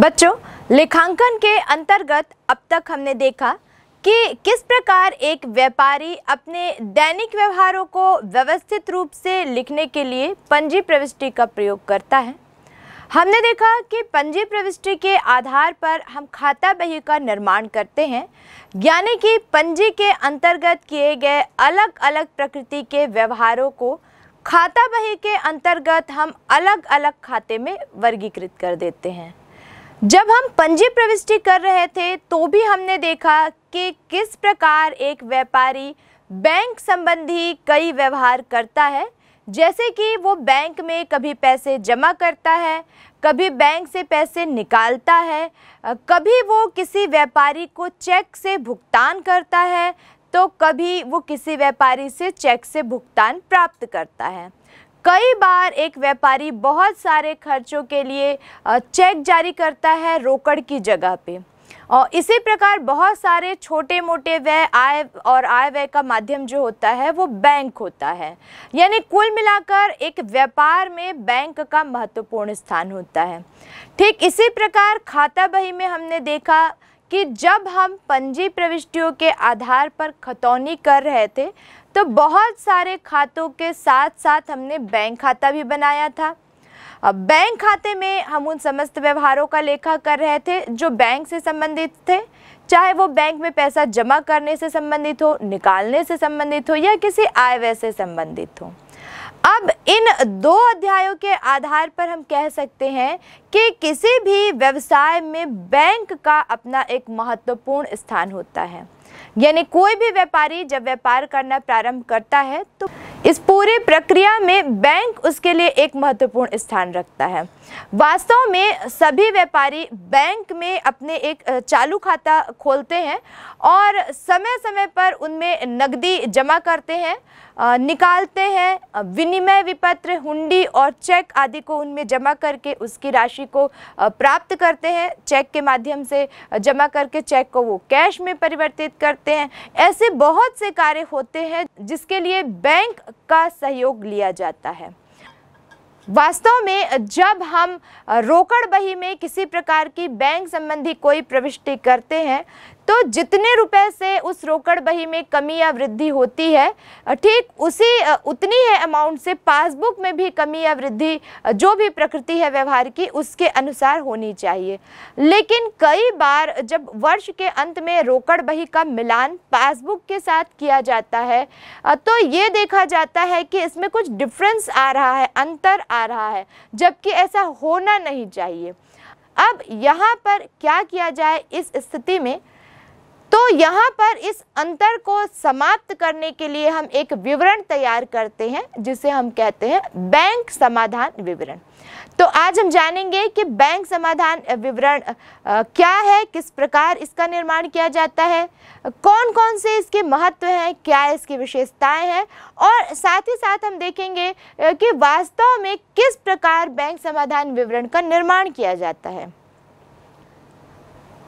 बच्चों लेखांकन के अंतर्गत अब तक हमने देखा कि किस प्रकार एक व्यापारी अपने दैनिक व्यवहारों को व्यवस्थित रूप से लिखने के लिए पंजी प्रविष्टि का प्रयोग करता है हमने देखा कि पंजी प्रविष्टि के आधार पर हम खाता बही का निर्माण करते हैं यानी कि पंजी के अंतर्गत किए गए अलग अलग प्रकृति के व्यवहारों को खाता बही के अंतर्गत हम अलग अलग खाते में वर्गीकृत कर देते हैं जब हम पंजी प्रविष्टि कर रहे थे तो भी हमने देखा कि किस प्रकार एक व्यापारी बैंक संबंधी कई व्यवहार करता है जैसे कि वो बैंक में कभी पैसे जमा करता है कभी बैंक से पैसे निकालता है कभी वो किसी व्यापारी को चेक से भुगतान करता है तो कभी वो किसी व्यापारी से चेक से भुगतान प्राप्त करता है कई बार एक व्यापारी बहुत सारे खर्चों के लिए चेक जारी करता है रोकड़ की जगह पे और इसी प्रकार बहुत सारे छोटे मोटे व्यय आय और आय व्यय का माध्यम जो होता है वो बैंक होता है यानी कुल मिलाकर एक व्यापार में बैंक का महत्वपूर्ण स्थान होता है ठीक इसी प्रकार खाता बही में हमने देखा कि जब हम पंजी प्रविष्टियों के आधार पर खतौनी कर रहे थे तो बहुत सारे खातों के साथ साथ हमने बैंक खाता भी बनाया था अब बैंक खाते में हम उन समस्त व्यवहारों का लेखा कर रहे थे जो बैंक से संबंधित थे चाहे वो बैंक में पैसा जमा करने से संबंधित हो निकालने से संबंधित हो या किसी आय व्यय से संबंधित हो अब इन दो अध्यायों के आधार पर हम कह सकते हैं कि किसी भी व्यवसाय में बैंक का अपना एक महत्वपूर्ण स्थान होता है यानी कोई भी व्यापारी जब व्यापार करना प्रारंभ करता है तो इस पूरे प्रक्रिया में बैंक उसके लिए एक महत्वपूर्ण स्थान रखता है वास्तव में सभी व्यापारी बैंक में अपने एक चालू खाता खोलते हैं और समय समय पर उनमें नकदी जमा करते हैं निकालते हैं विनिमय विपत्र हुंडी और चेक आदि को उनमें जमा करके उसकी राशि को प्राप्त करते हैं चेक के माध्यम से जमा करके चेक को वो कैश में परिवर्तित करते हैं ऐसे बहुत से कार्य होते हैं जिसके लिए बैंक का सहयोग लिया जाता है वास्तव में जब हम रोकड़ बही में किसी प्रकार की बैंक संबंधी कोई प्रविष्टि करते हैं तो जितने रुपए से उस रोकड़ बही में कमी या वृद्धि होती है ठीक उसी उतनी है अमाउंट से पासबुक में भी कमी या वृद्धि जो भी प्रकृति है व्यवहार की उसके अनुसार होनी चाहिए लेकिन कई बार जब वर्ष के अंत में रोकड़ बही का मिलान पासबुक के साथ किया जाता है तो ये देखा जाता है कि इसमें कुछ डिफ्रेंस आ रहा है अंतर आ रहा है जबकि ऐसा होना नहीं चाहिए अब यहाँ पर क्या किया जाए इस स्थिति में तो यहाँ पर इस अंतर को समाप्त करने के लिए हम एक विवरण तैयार करते हैं जिसे हम कहते हैं बैंक समाधान विवरण तो आज हम जानेंगे कि बैंक समाधान विवरण क्या है किस प्रकार इसका निर्माण किया जाता है कौन कौन से इसके महत्व हैं क्या इसकी विशेषताएं हैं और साथ ही साथ हम देखेंगे कि वास्तव में किस प्रकार बैंक समाधान विवरण का निर्माण किया जाता है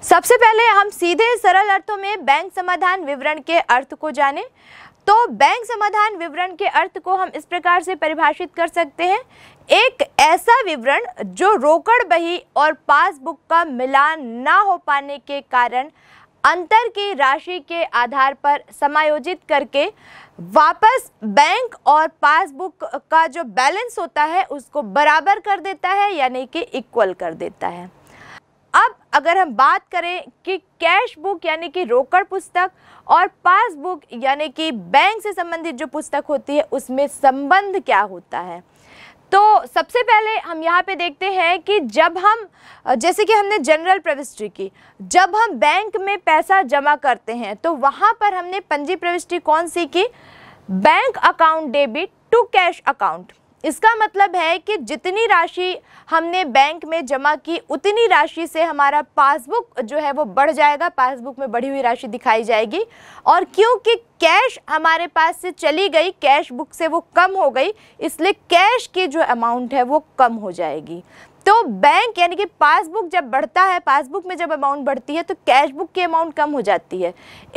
सबसे पहले हम सीधे सरल अर्थों में बैंक समाधान विवरण के अर्थ को जानें तो बैंक समाधान विवरण के अर्थ को हम इस प्रकार से परिभाषित कर सकते हैं एक ऐसा विवरण जो रोकड़ बही और पासबुक का मिलान ना हो पाने के कारण अंतर की राशि के आधार पर समायोजित करके वापस बैंक और पासबुक का जो बैलेंस होता है उसको बराबर कर देता है यानी कि इक्वल कर देता है अगर हम बात करें कि कैश बुक यानी कि रोकड़ पुस्तक और पासबुक यानी कि बैंक से संबंधित जो पुस्तक होती है उसमें संबंध क्या होता है तो सबसे पहले हम यहाँ पे देखते हैं कि जब हम जैसे कि हमने जनरल प्रविष्टि की जब हम बैंक में पैसा जमा करते हैं तो वहाँ पर हमने पंजी प्रविष्टि कौन सी की bank account debit to cash account इसका मतलब है कि जितनी राशि हमने बैंक में जमा की उतनी राशि से हमारा पासबुक जो है वो बढ़ जाएगा पासबुक में बढ़ी हुई राशि दिखाई जाएगी और क्योंकि कैश हमारे पास से चली गई कैश बुक से वो कम हो गई इसलिए कैश की जो अमाउंट है वो कम हो जाएगी तो बैंक यानी कि पासबुक जब बढ़ता है पासबुक में जब अमाउंट बढ़ती है तो कैश बुक की अमाउंट कम हो जाती है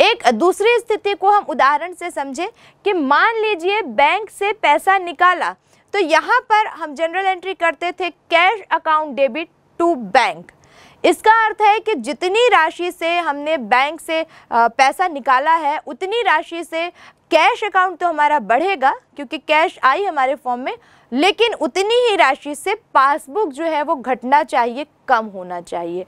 एक दूसरी स्थिति को हम उदाहरण से समझें कि मान लीजिए बैंक से पैसा निकाला तो यहाँ पर हम जनरल एंट्री करते थे cash account debit to bank इसका अर्थ है कि जितनी राशि से हमने बैंक से पैसा निकाला है उतनी राशि से कैश अकाउंट तो हमारा बढ़ेगा क्योंकि कैश आई हमारे फॉर्म में लेकिन उतनी ही राशि से पासबुक जो है वो घटना चाहिए कम होना चाहिए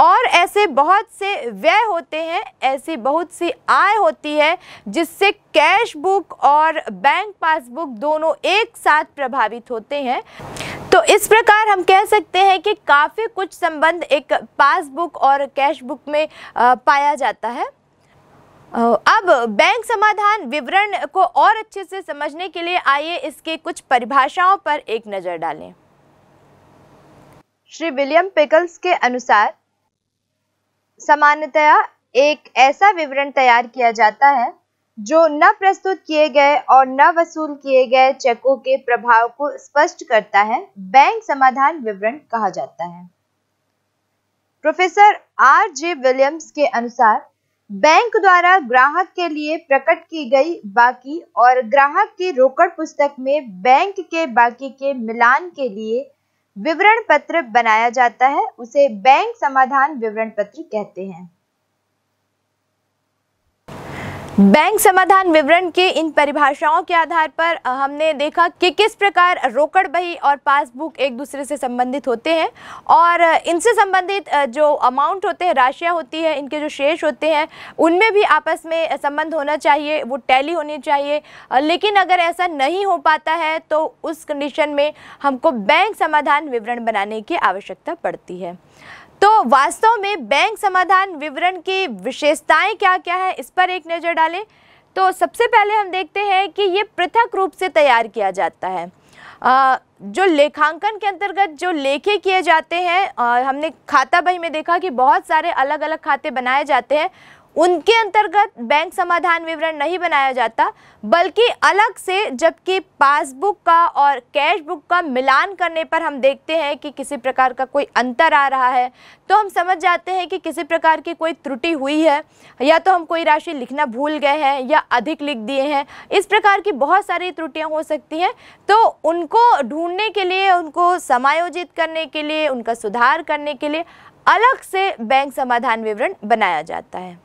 और ऐसे बहुत से व्यय होते हैं ऐसी बहुत सी आय होती है जिससे कैश बुक और बैंक पासबुक दोनों एक साथ प्रभावित होते हैं तो इस प्रकार हम कह सकते हैं कि काफ़ी कुछ संबंध एक पासबुक और कैश बुक में पाया जाता है अब बैंक समाधान विवरण को और अच्छे से समझने के लिए आइए इसके कुछ परिभाषाओं पर एक नज़र डालें श्री विलियम पिकल्स के अनुसार सामान्यतया एक ऐसा विवरण तैयार किया जाता है जो न प्रस्तुत किए गए और न वसूल किए गए चेकों के प्रभाव को स्पष्ट करता है बैंक समाधान विवरण कहा जाता है प्रोफेसर आर जे विलियम्स के अनुसार बैंक द्वारा ग्राहक के लिए प्रकट की गई बाकी और ग्राहक की रोकड़ पुस्तक में बैंक के बाकी के मिलान के लिए विवरण पत्र बनाया जाता है उसे बैंक समाधान विवरण पत्र कहते हैं बैंक समाधान विवरण के इन परिभाषाओं के आधार पर हमने देखा कि किस प्रकार रोकड़ बही और पासबुक एक दूसरे से संबंधित होते हैं और इनसे संबंधित जो अमाउंट होते हैं राशियाँ होती हैं इनके जो शेष होते हैं उनमें भी आपस में संबंध होना चाहिए वो टैली होनी चाहिए लेकिन अगर ऐसा नहीं हो पाता है तो उस कंडीशन में हमको बैंक समाधान विवरण बनाने की आवश्यकता पड़ती है तो वास्तव में बैंक समाधान विवरण की विशेषताएं क्या क्या है इस पर एक नज़र डालें तो सबसे पहले हम देखते हैं कि ये पृथक रूप से तैयार किया जाता है आ, जो लेखांकन के अंतर्गत जो लेखे किए जाते हैं हमने खाता बही में देखा कि बहुत सारे अलग अलग खाते बनाए जाते हैं उनके अंतर्गत बैंक समाधान विवरण नहीं बनाया जाता बल्कि अलग से जबकि पासबुक का और कैश बुक का मिलान करने पर हम देखते हैं कि किसी प्रकार का कोई अंतर आ रहा है तो हम समझ जाते हैं कि किसी प्रकार की कोई त्रुटि हुई है या तो हम कोई राशि लिखना भूल गए हैं या अधिक लिख दिए हैं इस प्रकार की बहुत सारी त्रुटियाँ हो सकती हैं तो उनको ढूंढने के लिए उनको समायोजित करने के लिए उनका सुधार करने के लिए अलग से बैंक समाधान विवरण बनाया जाता है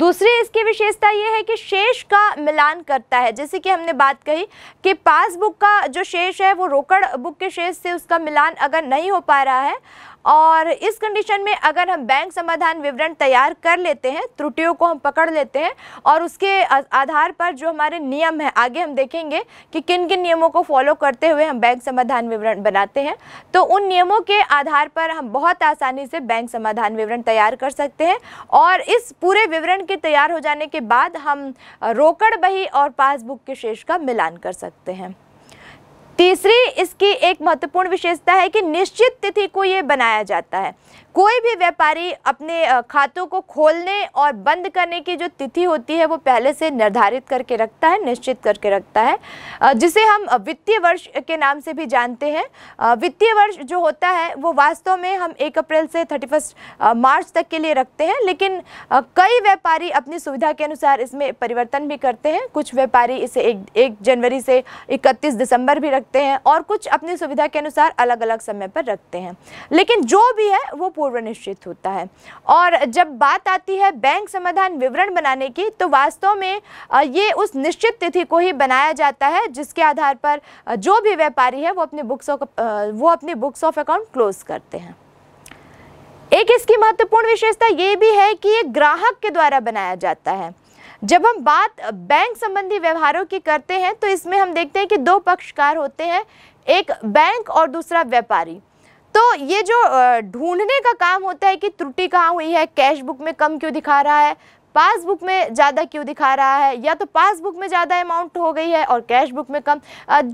दूसरी इसकी विशेषता ये है कि शेष का मिलान करता है जैसे कि हमने बात कही कि पासबुक का जो शेष है वो रोकड़ बुक के शेष से उसका मिलान अगर नहीं हो पा रहा है और इस कंडीशन में अगर हम बैंक समाधान विवरण तैयार कर लेते हैं त्रुटियों को हम पकड़ लेते हैं और उसके आधार पर जो हमारे नियम हैं आगे हम देखेंगे कि किन किन नियमों को फॉलो करते हुए हम बैंक समाधान विवरण बनाते हैं तो उन नियमों के आधार पर हम बहुत आसानी से बैंक समाधान विवरण तैयार कर सकते हैं और इस पूरे विवरण के तैयार हो जाने के बाद हम रोकड़ बही और पासबुक के शेष का मिलान कर सकते हैं तीसरी इसकी एक महत्वपूर्ण विशेषता है कि निश्चित तिथि को ये बनाया जाता है कोई भी व्यापारी अपने खातों को खोलने और बंद करने की जो तिथि होती है वो पहले से निर्धारित करके रखता है निश्चित करके रखता है जिसे हम वित्तीय वर्ष के नाम से भी जानते हैं वित्तीय वर्ष जो होता है वो वास्तव में हम एक अप्रैल से थर्टी मार्च तक के लिए रखते हैं लेकिन कई व्यापारी अपनी सुविधा के अनुसार इसमें परिवर्तन भी करते हैं कुछ व्यापारी इसे एक, एक जनवरी से इकतीस दिसंबर भी रखते हैं और कुछ अपनी सुविधा के अनुसार अलग अलग समय पर रखते हैं लेकिन जो भी है वो पूर्व निश्चित होता है और जब बात आती है बैंक समाधान विवरण बनाने की तो वास्तव में ये उस निश्चित तिथि को ही बनाया जाता है जिसके आधार पर जो भी व्यापारी है वो अपने बुक्स ऑफ वो अपने बुक्स ऑफ अकाउंट क्लोज करते हैं एक इसकी महत्वपूर्ण विशेषता ये भी है कि ये ग्राहक के द्वारा बनाया जाता है जब हम बात बैंक संबंधी व्यवहारों की करते हैं तो इसमें हम देखते हैं कि दो पक्षकार होते हैं एक बैंक और दूसरा व्यापारी तो ये जो ढूंढने का काम होता है कि त्रुटि कहाँ हुई है कैश बुक में कम क्यों दिखा रहा है पासबुक में ज़्यादा क्यों दिखा रहा है या तो पासबुक में ज़्यादा अमाउंट हो गई है और कैश बुक में कम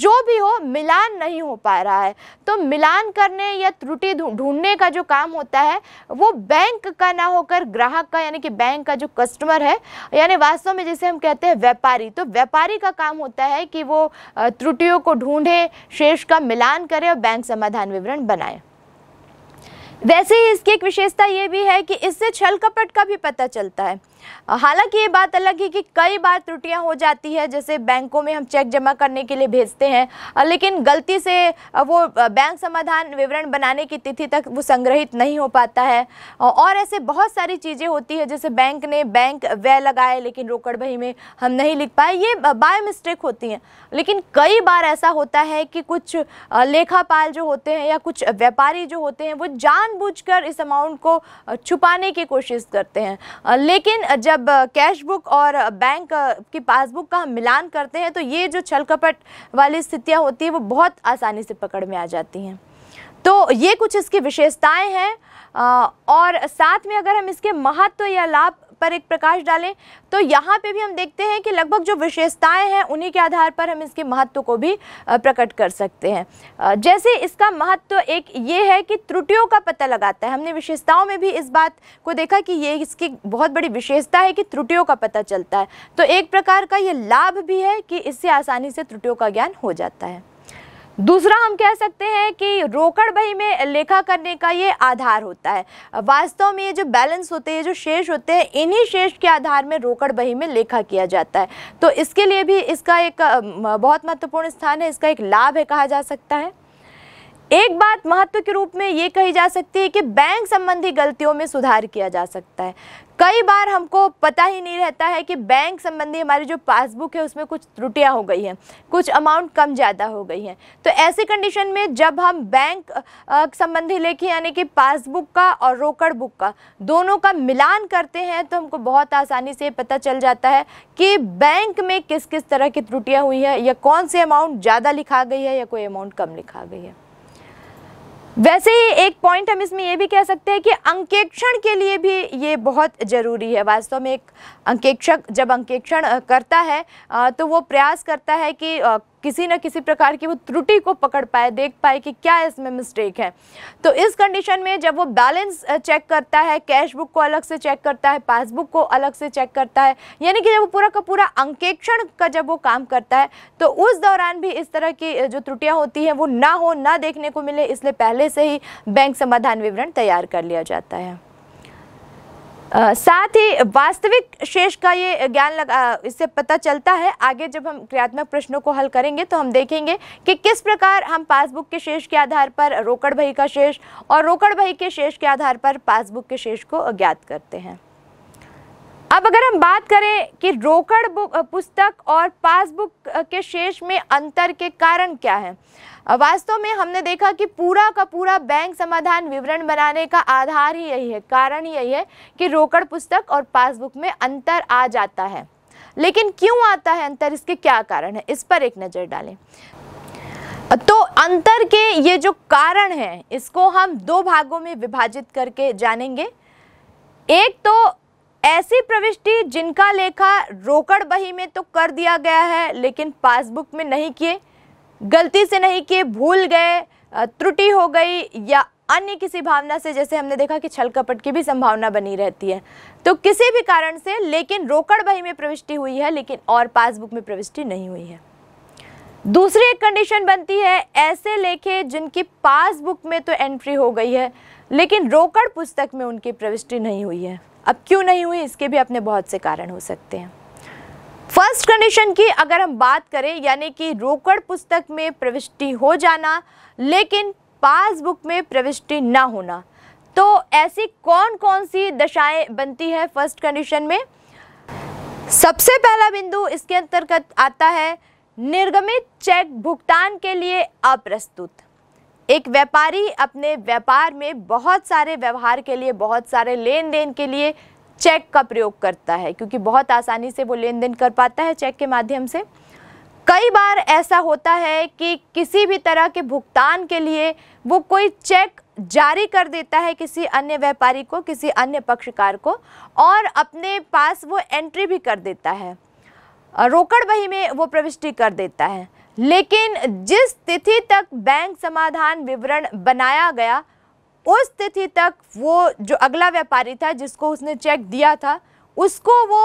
जो भी हो मिलान नहीं हो पा रहा है तो मिलान करने या त्रुटि ढूंढने का जो काम होता है वो बैंक का ना होकर ग्राहक का यानी कि बैंक का जो कस्टमर है यानी वास्तव में जैसे हम कहते हैं व्यापारी तो व्यापारी का काम होता है कि वो त्रुटियों को ढूँढे शेष का मिलान करे और बैंक समाधान विवरण बनाएँ वैसे ही इसकी एक विशेषता ये भी है कि इससे छल कपट का भी पता चलता है हालांकि ये बात अलग है कि कई बार त्रुटियां हो जाती है जैसे बैंकों में हम चेक जमा करने के लिए भेजते हैं लेकिन गलती से वो बैंक समाधान विवरण बनाने की तिथि तक वो संग्रहित नहीं हो पाता है और ऐसे बहुत सारी चीज़ें होती है जैसे बैंक ने बैंक व्यय लगाए लेकिन रोकड़ बही में हम नहीं लिख पाए ये बाय मिस्टेक होती हैं लेकिन कई बार ऐसा होता है कि कुछ लेखापाल जो होते हैं या कुछ व्यापारी जो होते हैं वो जानबूझकर इस अमाउंट को छुपाने की कोशिश करते हैं लेकिन जब कैश बुक और बैंक की पासबुक का हम मिलान करते हैं तो ये जो छल कपट वाली स्थितियाँ होती हैं वो बहुत आसानी से पकड़ में आ जाती हैं तो ये कुछ इसकी विशेषताएं हैं और साथ में अगर हम इसके महत्व या लाभ पर एक प्रकाश डालें तो यहाँ पे भी हम देखते हैं कि लगभग जो विशेषताएं हैं उन्हीं के आधार पर हम इसके महत्व को भी प्रकट कर सकते हैं जैसे इसका महत्व एक ये है कि त्रुटियों का पता लगाता है हमने विशेषताओं में भी इस बात को देखा कि ये इसकी बहुत बड़ी विशेषता है कि त्रुटियों का पता चलता है तो एक प्रकार का ये लाभ भी है कि इससे आसानी से त्रुटियों का ज्ञान हो जाता है दूसरा हम कह सकते हैं कि रोकड़ बही में लेखा करने का ये आधार होता है वास्तव में ये जो बैलेंस होते हैं जो शेष होते हैं इन्हीं शेष के आधार में रोकड़ बही में लेखा किया जाता है तो इसके लिए भी इसका एक बहुत महत्वपूर्ण स्थान है इसका एक लाभ है कहा जा सकता है एक बात महत्व के रूप में ये कही जा सकती है कि बैंक संबंधी गलतियों में सुधार किया जा सकता है कई बार हमको पता ही नहीं रहता है कि बैंक संबंधी हमारी जो पासबुक है उसमें कुछ त्रुटियां हो गई हैं कुछ अमाउंट कम ज़्यादा हो गई हैं तो ऐसी कंडीशन में जब हम बैंक संबंधी लेखे यानी कि पासबुक का और रोकड़ बुक का दोनों का मिलान करते हैं तो हमको बहुत आसानी से पता चल जाता है कि बैंक में किस किस तरह की त्रुटियाँ हुई हैं या कौन से अमाउंट ज़्यादा लिखा गई है या कोई अमाउंट कम लिखा गई है वैसे ही एक पॉइंट हम इसमें ये भी कह सकते हैं कि अंकेक्षण के लिए भी ये बहुत ज़रूरी है वास्तव में एक अंकेक्षक जब अंकेक्षण करता है तो वो प्रयास करता है कि किसी न किसी प्रकार की वो त्रुटि को पकड़ पाए देख पाए कि क्या इसमें मिस्टेक है तो इस कंडीशन में जब वो बैलेंस चेक करता है कैश बुक को अलग से चेक करता है पासबुक को अलग से चेक करता है यानी कि जब वो पूरा का पूरा अंकेक्षण का जब वो काम करता है तो उस दौरान भी इस तरह की जो त्रुटियाँ होती हैं वो ना हो ना देखने को मिले इसलिए पहले से ही बैंक समाधान विवरण तैयार कर लिया जाता है साथ ही वास्तविक शेष का ये ज्ञान लगा इससे पता चलता है आगे जब हम क्रियात्मक प्रश्नों को हल करेंगे तो हम देखेंगे कि किस प्रकार हम पासबुक के शेष के आधार पर रोकड़ बही का शेष और रोकड़ बही के शेष के आधार पर पासबुक के शेष को ज्ञात करते हैं अब अगर हम बात करें कि रोकड़ पुस्तक और पासबुक के शेष में अंतर के कारण क्या है वास्तव में हमने देखा कि पूरा का पूरा बैंक समाधान विवरण बनाने का आधार ही यही है कारण ही यही है कि रोकड़ पुस्तक और पासबुक में अंतर आ जाता है लेकिन क्यों आता है अंतर इसके क्या कारण है इस पर एक नज़र डालें तो अंतर के ये जो कारण हैं इसको हम दो भागों में विभाजित करके जानेंगे एक तो ऐसी प्रविष्टि जिनका लेखा रोकड़ बही में तो कर दिया गया है लेकिन पासबुक में नहीं किए गलती से नहीं किए भूल गए त्रुटि हो गई या अन्य किसी भावना से जैसे हमने देखा कि छल कपट की भी संभावना बनी रहती है तो किसी भी कारण से लेकिन रोकड़ बही में प्रविष्टि हुई है लेकिन और पासबुक में प्रविष्टि नहीं हुई है दूसरी एक कंडीशन बनती है ऐसे लेखे जिनकी पासबुक में तो एंट्री हो गई है लेकिन रोकड़ पुस्तक में उनकी प्रविष्टि नहीं हुई है अब क्यों नहीं हुई इसके भी अपने बहुत से कारण हो सकते हैं फर्स्ट कंडीशन की अगर हम बात करें यानी कि रोकड़ पुस्तक में प्रविष्टि हो जाना लेकिन पासबुक में प्रविष्टि ना होना तो ऐसी कौन कौन सी दशाएं बनती है फर्स्ट कंडीशन में सबसे पहला बिंदु इसके अंतर्गत आता है निर्गमित चेक भुगतान के लिए अप्रस्तुत एक व्यापारी अपने व्यापार में बहुत सारे व्यवहार के लिए बहुत सारे लेन देन के लिए चेक का प्रयोग करता है क्योंकि बहुत आसानी से वो लेन देन कर पाता है चेक के माध्यम से कई बार ऐसा होता है कि किसी भी तरह के भुगतान के लिए वो कोई चेक जारी कर देता है किसी अन्य व्यापारी को किसी अन्य पक्षकार को और अपने पास वो एंट्री भी कर देता है रोकड़ बही में वो प्रविष्टि कर देता है लेकिन जिस तिथि तक बैंक समाधान विवरण बनाया गया उस तिथि तक वो जो अगला व्यापारी था जिसको उसने चेक दिया था उसको वो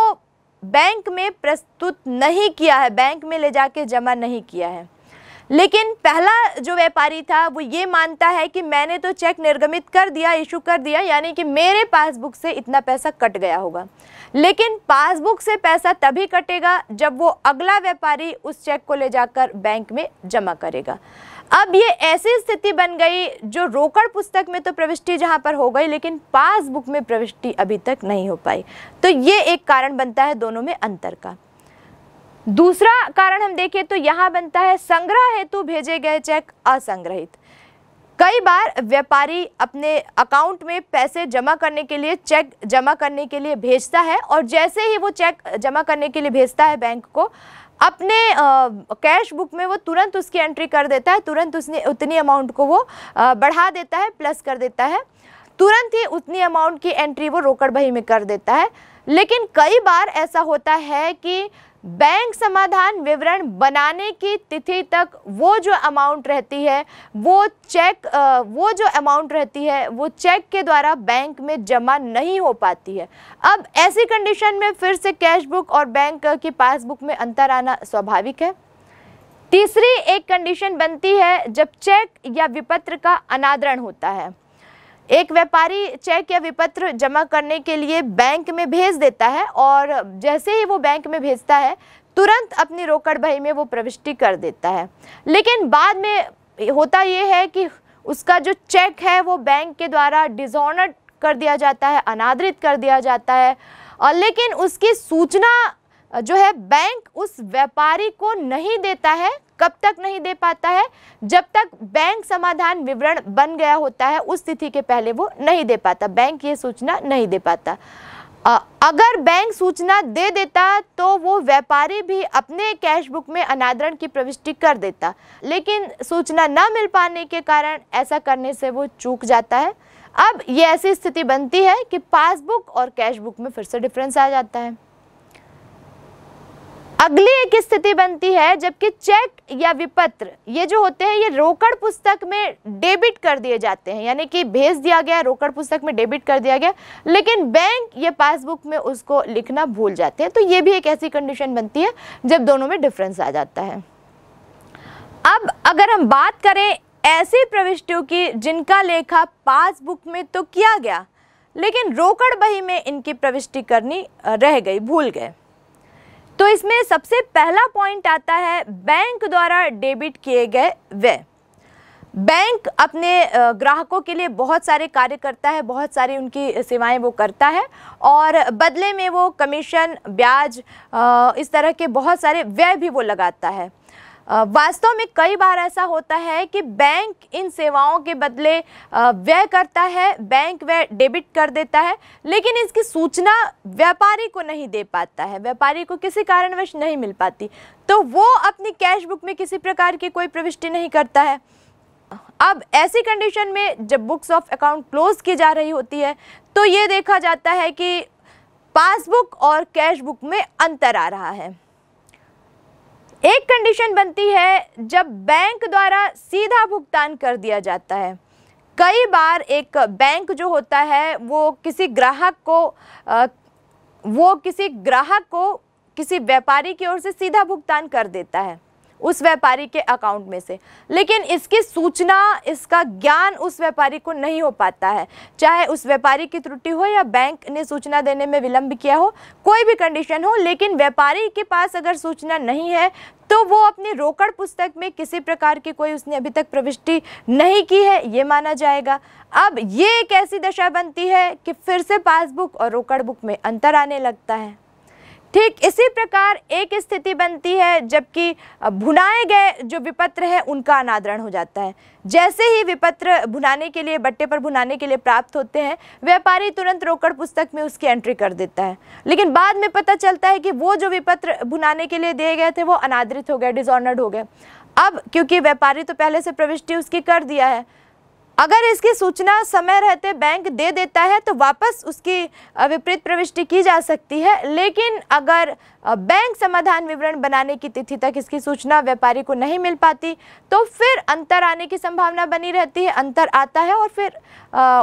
बैंक में प्रस्तुत नहीं किया है बैंक में ले जाके जमा नहीं किया है लेकिन पहला जो व्यापारी था वो ये मानता है कि मैंने तो चेक निर्गमित कर दिया इशू कर दिया यानी कि मेरे पासबुक से इतना पैसा कट गया होगा लेकिन पासबुक से पैसा तभी कटेगा जब वो अगला व्यापारी उस चेक को ले जाकर बैंक में जमा करेगा अब ये ऐसी स्थिति बन गई जो रोकड़ पुस्तक में तो प्रविष्टि जहाँ पर हो गई लेकिन पासबुक में प्रविष्टि अभी तक नहीं हो पाई तो ये एक कारण बनता है दोनों में अंतर का दूसरा कारण हम देखें तो यहाँ बनता है संग्रह हेतु भेजे गए चेक असंग्रहित कई बार व्यापारी अपने अकाउंट में पैसे जमा करने के लिए चेक जमा करने के लिए भेजता है और जैसे ही वो चेक जमा करने के लिए भेजता है बैंक को अपने कैश बुक में वो तुरंत उसकी एंट्री कर देता है तुरंत उसने उतनी अमाउंट को वो आ, बढ़ा देता है प्लस कर देता है तुरंत ही उतनी अमाउंट की एंट्री वो रोकड़ बही में कर देता है लेकिन कई बार ऐसा होता है कि बैंक समाधान विवरण बनाने की तिथि तक वो जो अमाउंट रहती है वो चेक वो जो अमाउंट रहती है वो चेक के द्वारा बैंक में जमा नहीं हो पाती है अब ऐसी कंडीशन में फिर से कैश बुक और बैंक की पासबुक में अंतर आना स्वाभाविक है तीसरी एक कंडीशन बनती है जब चेक या विपत्र का अनादरण होता है एक व्यापारी चेक या विपत्र जमा करने के लिए बैंक में भेज देता है और जैसे ही वो बैंक में भेजता है तुरंत अपनी रोकड़ बही में वो प्रविष्टि कर देता है लेकिन बाद में होता ये है कि उसका जो चेक है वो बैंक के द्वारा डिजॉनर्ड कर दिया जाता है अनादृत कर दिया जाता है और लेकिन उसकी सूचना जो है बैंक उस व्यापारी को नहीं देता है कब तक नहीं दे पाता है जब तक बैंक समाधान विवरण बन गया होता है उस स्थिति के पहले वो नहीं दे पाता बैंक ये सूचना नहीं दे पाता अगर बैंक सूचना दे देता तो वो व्यापारी भी अपने कैशबुक में अनादरण की प्रविष्टि कर देता लेकिन सूचना न मिल पाने के कारण ऐसा करने से वो चूक जाता है अब ये ऐसी स्थिति बनती है कि पासबुक और कैशबुक में फिर से डिफरेंस आ जाता है अगली एक स्थिति बनती है जबकि चेक या विपत्र ये जो होते हैं ये रोकड़ पुस्तक में डेबिट कर दिए जाते हैं यानी कि भेज दिया गया रोकड़ पुस्तक में डेबिट कर दिया गया लेकिन बैंक या पासबुक में उसको लिखना भूल जाते हैं तो ये भी एक ऐसी कंडीशन बनती है जब दोनों में डिफरेंस आ जाता है अब अगर हम बात करें ऐसी प्रविष्टियों की जिनका लेखा पासबुक में तो किया गया लेकिन रोकड़ बही में इनकी प्रविष्टि करनी रह गई भूल गए तो इसमें सबसे पहला पॉइंट आता है बैंक द्वारा डेबिट किए गए व्यय बैंक अपने ग्राहकों के लिए बहुत सारे कार्य करता है बहुत सारी उनकी सेवाएं वो करता है और बदले में वो कमीशन ब्याज इस तरह के बहुत सारे व्यय भी वो लगाता है वास्तव में कई बार ऐसा होता है कि बैंक इन सेवाओं के बदले व्यय करता है बैंक व्यय डेबिट कर देता है लेकिन इसकी सूचना व्यापारी को नहीं दे पाता है व्यापारी को किसी कारणवश नहीं मिल पाती तो वो अपनी कैश बुक में किसी प्रकार की कोई प्रविष्टि नहीं करता है अब ऐसी कंडीशन में जब बुक्स ऑफ अकाउंट क्लोज की जा रही होती है तो ये देखा जाता है कि पासबुक और कैश बुक में अंतर आ रहा है एक कंडीशन बनती है जब बैंक द्वारा सीधा भुगतान कर दिया जाता है कई बार एक बैंक जो होता है वो किसी ग्राहक को वो किसी ग्राहक को किसी व्यापारी की ओर से सीधा भुगतान कर देता है उस व्यापारी के अकाउंट में से लेकिन इसकी सूचना इसका ज्ञान उस व्यापारी को नहीं हो पाता है चाहे उस व्यापारी की त्रुटि हो या बैंक ने सूचना देने में विलंब किया हो कोई भी कंडीशन हो लेकिन व्यापारी के पास अगर सूचना नहीं है तो वो अपनी रोकड़ पुस्तक में किसी प्रकार की कोई उसने अभी तक प्रविष्टि नहीं की है ये माना जाएगा अब ये एक ऐसी दशा बनती है कि फिर से पासबुक और रोकड़ बुक में अंतर आने लगता है ठीक इसी प्रकार एक स्थिति बनती है जबकि भुनाए गए जो विपत्र हैं उनका अनादरण हो जाता है जैसे ही विपत्र भुनाने के लिए बट्टे पर भुनाने के लिए प्राप्त होते हैं व्यापारी तुरंत रोकड़ पुस्तक में उसकी एंट्री कर देता है लेकिन बाद में पता चलता है कि वो जो विपत्र भुनाने के लिए दिए गए थे वो अनादरित हो गए डिजॉनर्ड हो गए अब क्योंकि व्यापारी तो पहले से प्रविष्टि उसकी कर दिया है अगर इसकी सूचना समय रहते बैंक दे देता है तो वापस उसकी विपरीत प्रविष्टि की जा सकती है लेकिन अगर बैंक समाधान विवरण बनाने की तिथि तक इसकी सूचना व्यापारी को नहीं मिल पाती तो फिर अंतर आने की संभावना बनी रहती है अंतर आता है और फिर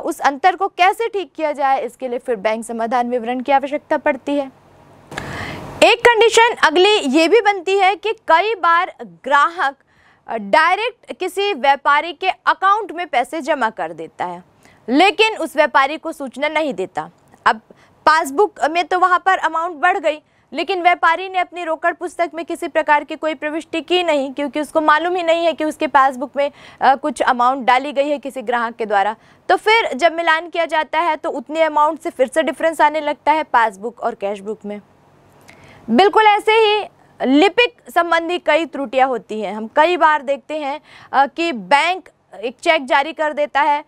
उस अंतर को कैसे ठीक किया जाए इसके लिए फिर बैंक समाधान विवरण की आवश्यकता पड़ती है एक कंडीशन अगली ये भी बनती है कि कई बार ग्राहक डायरेक्ट किसी व्यापारी के अकाउंट में पैसे जमा कर देता है लेकिन उस व्यापारी को सूचना नहीं देता अब पासबुक में तो वहाँ पर अमाउंट बढ़ गई लेकिन व्यापारी ने अपनी रोकड़ पुस्तक में किसी प्रकार की कोई प्रविष्टि की नहीं क्योंकि उसको मालूम ही नहीं है कि उसके पासबुक में आ, कुछ अमाउंट डाली गई है किसी ग्राहक के द्वारा तो फिर जब मिलान किया जाता है तो उतने अमाउंट से फिर से डिफरेंस आने लगता है पासबुक और कैशबुक में बिल्कुल ऐसे ही लिपिक संबंधी कई त्रुटियां होती हैं हम कई बार देखते हैं कि बैंक एक चेक जारी कर देता है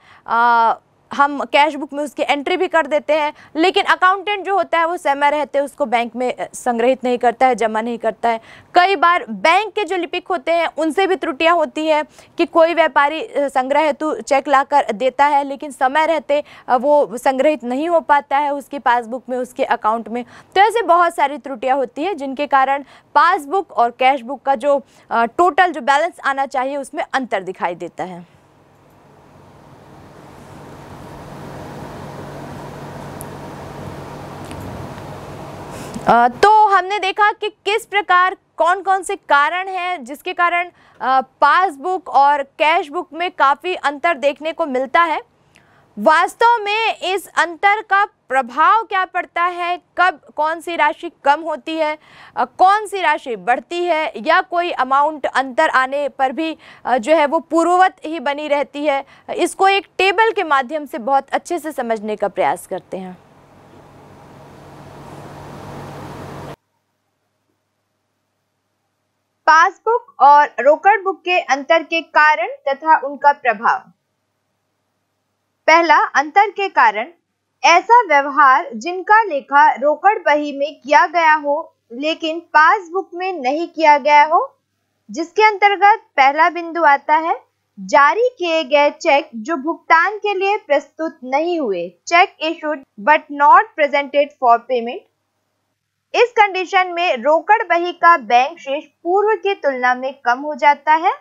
हम कैश बुक में उसकी एंट्री भी कर देते हैं लेकिन अकाउंटेंट जो होता है वो समय रहते उसको बैंक में संग्रहित नहीं करता है जमा नहीं करता है कई बार बैंक के जो लिपिक होते हैं उनसे भी त्रुटियाँ होती है कि कोई व्यापारी संग्रह हेतु चेक ला कर देता है लेकिन समय रहते वो संग्रहित नहीं हो पाता है उसकी पासबुक में उसके अकाउंट में तो ऐसे बहुत सारी त्रुटियाँ होती है जिनके कारण पासबुक और कैश बुक का जो टोटल जो बैलेंस आना चाहिए उसमें अंतर दिखाई देता है तो हमने देखा कि किस प्रकार कौन कौन से कारण हैं जिसके कारण पासबुक और कैश बुक में काफ़ी अंतर देखने को मिलता है वास्तव में इस अंतर का प्रभाव क्या पड़ता है कब कौन सी राशि कम होती है कौन सी राशि बढ़ती है या कोई अमाउंट अंतर आने पर भी जो है वो पूर्ववत ही बनी रहती है इसको एक टेबल के माध्यम से बहुत अच्छे से समझने का प्रयास करते हैं पासबुक और रोकड़ बुक के अंतर के कारण तथा उनका प्रभाव पहला अंतर के कारण ऐसा व्यवहार जिनका लेखा रोकड़ बही में किया गया हो लेकिन पासबुक में नहीं किया गया हो जिसके अंतर्गत पहला बिंदु आता है जारी किए गए चेक जो भुगतान के लिए प्रस्तुत नहीं हुए cheque issued but not presented for payment इस कंडीशन में रोकड़ बही का बैंक शेष पूर्व की तुलना में कम हो जाता है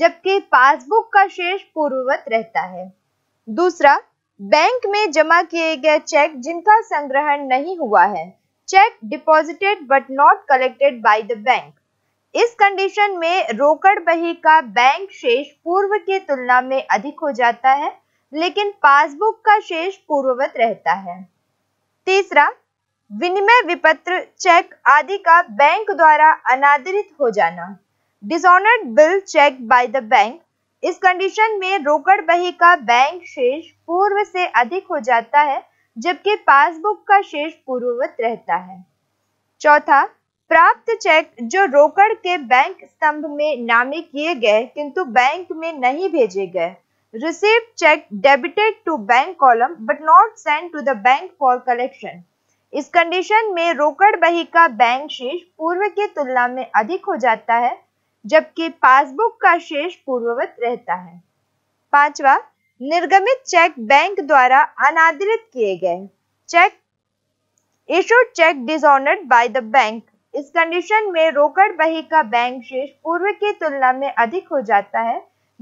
जबकि पासबुक का शेष पूर्ववत रहता है दूसरा बैंक में जमा किए गए चेक जिनका संग्रहण नहीं हुआ है cheque deposited but not collected by the bank इस कंडीशन में रोकड़ बही का बैंक शेष पूर्व की तुलना में अधिक हो जाता है लेकिन पासबुक का शेष पूर्ववत रहता है तीसरा विनिमय विपत्र चेक आदि का बैंक द्वारा अनादरित हो जाना dishonoured bill cheque by the bank इस कंडीशन में रोकड़ बही का बैंक शेष पूर्व से अधिक हो जाता है जबकि पासबुक का शेष पूर्ववत रहता है चौथा प्राप्त चेक जो रोकड़ के बैंक स्तंभ में नामित किए गए किंतु बैंक में नहीं भेजे गए receive cheque debited to bank column but not send to the bank for collection इस कंडीशन में रोकड़ बही का बैंक शेष पूर्व की तुलना में अधिक हो जाता है जबकि पासबुक का शेष पूर्ववत रहता है पांचवा निर्गमित चेक बैंक द्वारा अनादरित किए गए cheque issue cheque dishonoured by the bank इस कंडीशन में रोकड़ बही का बैंक शेष पूर्व की तुलना में अधिक हो जाता है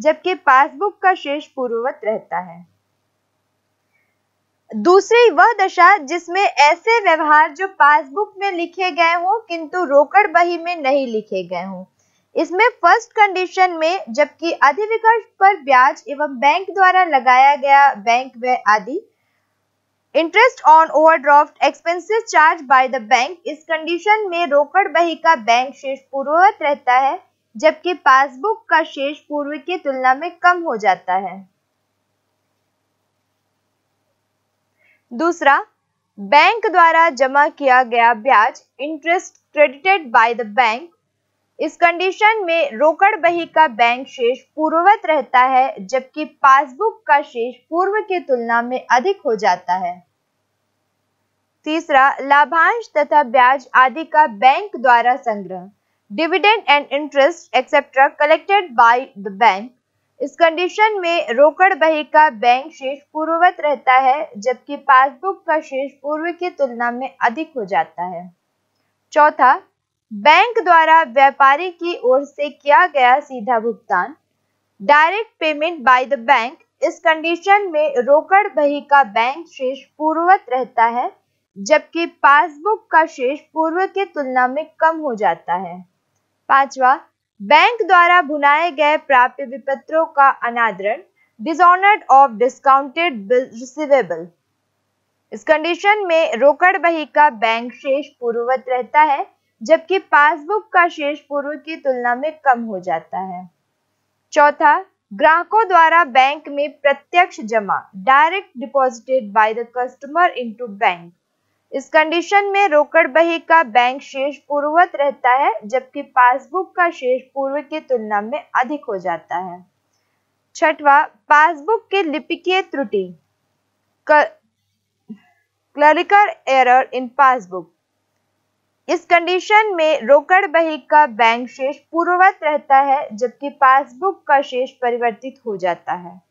जबकि पासबुक का शेष पूर्ववत रहता है दूसरी वह दशा जिसमें ऐसे व्यवहार जो पासबुक में लिखे गए हो किंतु रोकड़ बही में नहीं लिखे गए हों इसमें फर्स्ट कंडीशन में जबकि अधिविकल्प पर ब्याज एवं बैंक द्वारा लगाया गया बैंक व आदि interest on overdraft expenses charge by the bank इस कंडीशन में रोकड़ बही का बैंक शेष पूर्ववत रहता है जबकि पासबुक का शेष पूर्व की तुलना में कम हो जाता है दूसरा बैंक द्वारा जमा किया गया ब्याज interest credited by the bank इस कंडीशन में रोकड़ बही का बैंक शेष पूर्ववत रहता है जबकि पासबुक का शेष पूर्व की तुलना में अधिक हो जाता है तीसरा लाभांश तथा ब्याज आदि का बैंक द्वारा संग्रह dividend and interest etcetera collected by the bank इस कंडीशन में रोकड़ बही का बैंक शेष पूर्ववत रहता है जबकि पासबुक का शेष पूर्व की तुलना में अधिक हो जाता है चौथा बैंक द्वारा व्यापारी की ओर से किया गया सीधा भुगतान direct payment by the bank इस कंडीशन में रोकड़ बही का बैंक शेष पूर्ववत रहता है जबकि पासबुक का शेष पूर्व की तुलना में कम हो जाता है पांचवा बैंक द्वारा भुनाए गए प्राप्य विपत्रों का अनादरण dishonoured of discounted bill receivable इस कंडीशन में रोकड़ बही का बैंक शेष पूर्ववत रहता है जबकि पासबुक का शेष पूर्व की तुलना में कम हो जाता है चौथा ग्राहकों द्वारा बैंक में प्रत्यक्ष जमा direct deposited by the customer into bank इस कंडीशन में रोकड़ बही का बैंक शेष पूर्ववत रहता है जबकि पासबुक का शेष पूर्व की तुलना में अधिक हो जाता है छठवा पासबुक की लिपिकीय त्रुटि क्लरिकल एरर इन पासबुक इस कंडीशन में रोकड़ बही का बैंक शेष पूर्ववत रहता है जबकि पासबुक का शेष परिवर्तित हो जाता है